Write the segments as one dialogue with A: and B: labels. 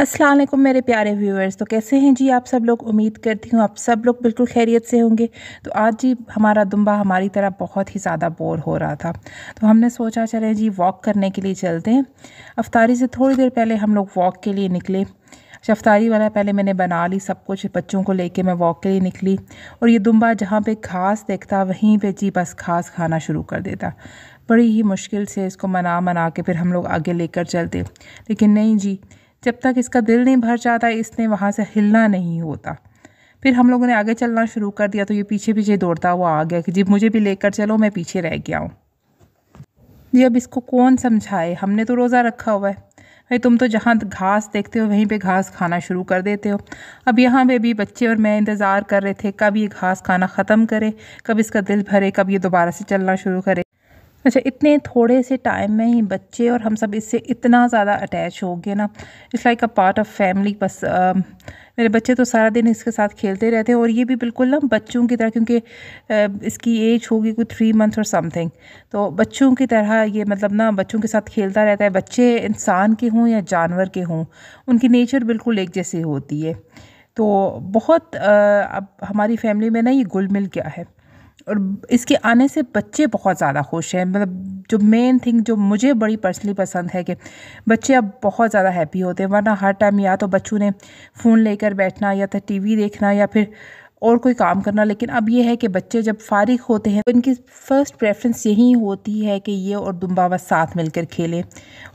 A: असलम मेरे प्यारे व्यूअर्स तो कैसे हैं जी आप सब लोग उम्मीद करती हूँ आप सब लोग बिल्कुल खैरियत से होंगे तो आज जी हमारा दुम्बा हमारी तरह बहुत ही ज़्यादा बोर हो रहा था तो हमने सोचा चले जी वॉक करने के लिए चलते हैं अफ्तारी से थोड़ी देर पहले हम लोग वॉक के लिए निकले शफ्तारी वाला पहले मैंने बना ली सब कुछ बच्चों को लेके मैं वॉक के लिए निकली और ये दुम्बा जहाँ पे घास देखता वहीं पे जी बस घास खाना शुरू कर देता बड़ी ही मुश्किल से इसको मना मना के फिर हम लोग आगे लेकर चलते लेकिन नहीं जी जब तक इसका दिल नहीं भर जाता इसने वहाँ से हिलना नहीं होता फिर हम लोगों ने आगे चलना शुरू कर दिया तो ये पीछे पीछे दौड़ता हुआ आ गया कि जी मुझे भी लेकर चलो मैं पीछे रह गया हूँ जी अब इसको कौन समझाए हमने तो रोज़ा रखा हुआ है भाई तुम तो जहाँ घास देखते हो वहीं पे घास खाना शुरू कर देते हो अब यहाँ पे भी बच्चे और मैं इंतज़ार कर रहे थे कब ये घास खाना ख़त्म करे कब इसका दिल भरे कब ये दोबारा से चलना शुरू करे अच्छा इतने थोड़े से टाइम में ही बच्चे और हम सब इससे इतना ज़्यादा अटैच हो गए ना it's like a part of family बस मेरे बच्चे तो सारा दिन इसके साथ खेलते रहते हैं और ये भी बिल्कुल ना बच्चों की तरह क्योंकि इसकी एज होगी कोई थ्री मंथ और समथिंग तो बच्चों की तरह ये मतलब ना बच्चों के साथ खेलता रहता है बच्चे इंसान के हों या जानवर के हों उनकी नेचर बिल्कुल एक जैसी होती है तो बहुत अब हमारी फैमिली में ना ये गुल मिल गया है और इसके आने से बच्चे बहुत ज़्यादा खुश हैं मतलब जो मेन थिंग जो मुझे बड़ी पर्सनली पसंद है कि बच्चे अब बहुत ज़्यादा हैप्पी होते हैं वरना हर टाइम या तो बच्चों ने फ़ोन लेकर बैठना या तो टीवी देखना या फिर और कोई काम करना लेकिन अब ये है कि बच्चे जब फारिग होते हैं तो इनकी फ़र्स्ट प्रेफरेंस यही होती है कि ये और दुम्बावा साथ मिलकर खेलें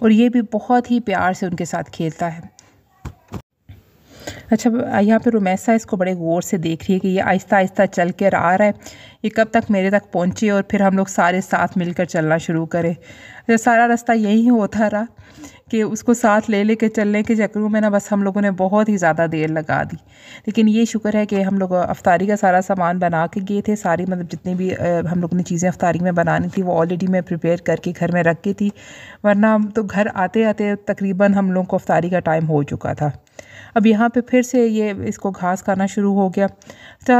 A: और ये भी बहुत ही प्यार से उनके साथ खेलता है अच्छा यहाँ पे रोमैसा इसको बड़े गौर से देख रही है कि ये आहिस्ता आहिस्ता चल कर आ रहा है ये कब तक मेरे तक पहुँचे और फिर हम लोग सारे साथ मिलकर चलना शुरू करें अच्छा सारा रास्ता यही होता रहा कि उसको साथ ले ले चलने के चक्करों में ना बस हम लोगों ने बहुत ही ज़्यादा देर लगा दी लेकिन ये शुक्र है कि हम लोग अफ्तारी का सारा सामान बना के गए थे सारी मतलब जितनी भी हम लोगों ने चीज़ें अफ्तारी में बनानी थी वो ऑलरेडी मैं प्रिपेयर करके घर में रख के थी वरना तो घर आते आते तकरीबन हम लोगों को अफ्तारी का टाइम हो चुका था अब यहाँ पे फिर से ये इसको घास खाना शुरू हो गया तो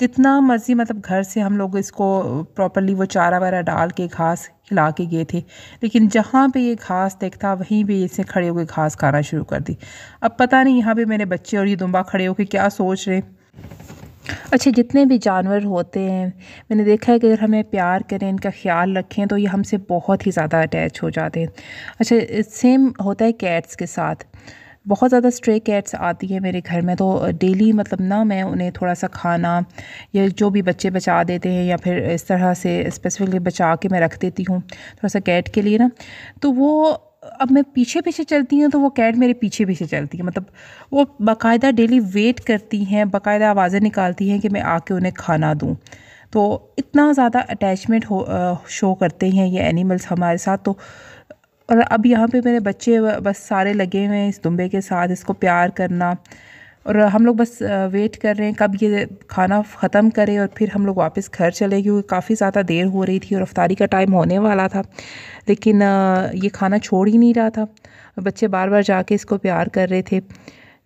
A: जितना मर्ज़ी मतलब घर से हम लोग इसको प्रॉपरली वो चारा वारा डाल के घास खिला के गए थे लेकिन जहाँ पे ये घास देखता वहीं पे इसे खड़े होकर घास खाना शुरू कर दी अब पता नहीं यहाँ पे मेरे बच्चे और ये दुम्बा खड़े होकर क्या सोच रहे अच्छा जितने भी जानवर होते हैं मैंने देखा है कि अगर हमें प्यार करें इनका ख्याल रखें तो ये हमसे बहुत ही ज़्यादा अटैच हो जाते हैं अच्छा सेम होता है कैट्स के साथ बहुत ज़्यादा स्ट्रे कैट्स आती है मेरे घर में तो डेली मतलब ना मैं उन्हें थोड़ा सा खाना या जो भी बच्चे बचा देते हैं या फिर इस तरह से स्पेसिफिकली बचा के मैं रख देती हूँ थोड़ा सा कैट के लिए ना तो वो अब मैं पीछे पीछे चलती हूँ तो वो कैट मेरे पीछे पीछे चलती है मतलब वो बाकायदा डेली वेट करती हैं बाकायदा आवाज़ें निकालती हैं कि मैं आके उन्हें खाना दूँ तो इतना ज़्यादा अटैचमेंट हो शो करते हैं ये एनिमल्स हमारे साथ तो और अब यहाँ पे मेरे बच्चे बस सारे लगे हुए हैं इस दुम्बे के साथ इसको प्यार करना और हम लोग बस वेट कर रहे हैं कब ये खाना ख़त्म करें और फिर हम लोग वापस घर चले क्योंकि काफ़ी ज़्यादा देर हो रही थी और रफ्तारी का टाइम होने वाला था लेकिन ये खाना छोड़ ही नहीं रहा था और बच्चे बार बार जाके इसको प्यार कर रहे थे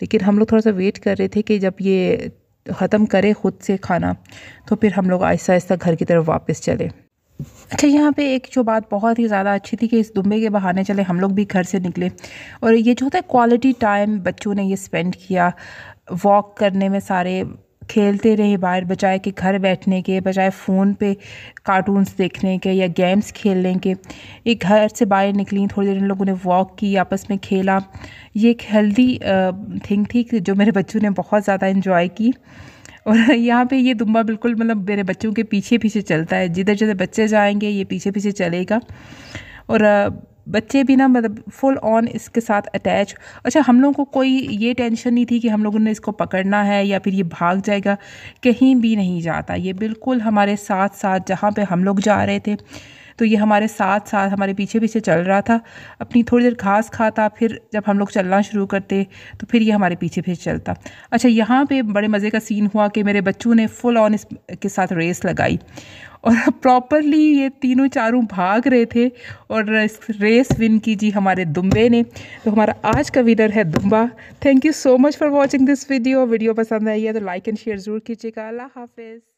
A: लेकिन हम लोग थोड़ा सा वेट कर रहे थे कि जब ये ख़त्म करे ख़ुद से खाना तो फिर हम लोग आहिस्ता आहिस्ता घर की तरफ वापस चले अच्छा यहाँ पे एक जो बात बहुत ही ज़्यादा अच्छी थी कि इस दुम्बे के बहाने चले हम लोग भी घर से निकले और ये जो होता है क्वालिटी टाइम बच्चों ने ये स्पेंड किया वॉक करने में सारे खेलते रहे बाहर बजाय के घर बैठने के बजाय फ़ोन पे कार्टून्स देखने के या गेम्स खेलने के एक घर से बाहर निकली थोड़ी देर इन लोगों ने वॉक की आपस में खेला ये एक हेल्दी थिंग थी जो मेरे बच्चों ने बहुत ज़्यादा इन्जॉय की और यहाँ पे ये दुम्बा बिल्कुल मतलब मेरे बच्चों के पीछे पीछे चलता है जिधर जिधर बच्चे जाएंगे ये पीछे पीछे चलेगा और बच्चे भी ना मतलब फुल ऑन इसके साथ अटैच अच्छा हम लोगों को कोई ये टेंशन नहीं थी कि हम लोगों ने इसको पकड़ना है या फिर ये भाग जाएगा कहीं भी नहीं जाता ये बिल्कुल हमारे साथ साथ जहाँ पे हम लोग जा रहे थे तो ये हमारे साथ साथ हमारे पीछे पीछे चल रहा था अपनी थोड़ी देर घास खाता फिर जब हम लोग चलना शुरू करते तो फिर ये हमारे पीछे पीछे चलता अच्छा यहाँ पे बड़े मज़े का सीन हुआ कि मेरे बच्चों ने फुल ऑन इसके साथ रेस लगाई और प्रॉपरली ये तीनों चारों भाग रहे थे और रेस विन की जी हमारे दुम्बे ने तो हमारा आज का विनर है दुम्बा thank you so much for watching this video video पसंद आई है तो लाइक एंड शेयर ज़रूर कीजिएगा अल्लाह हाफिज़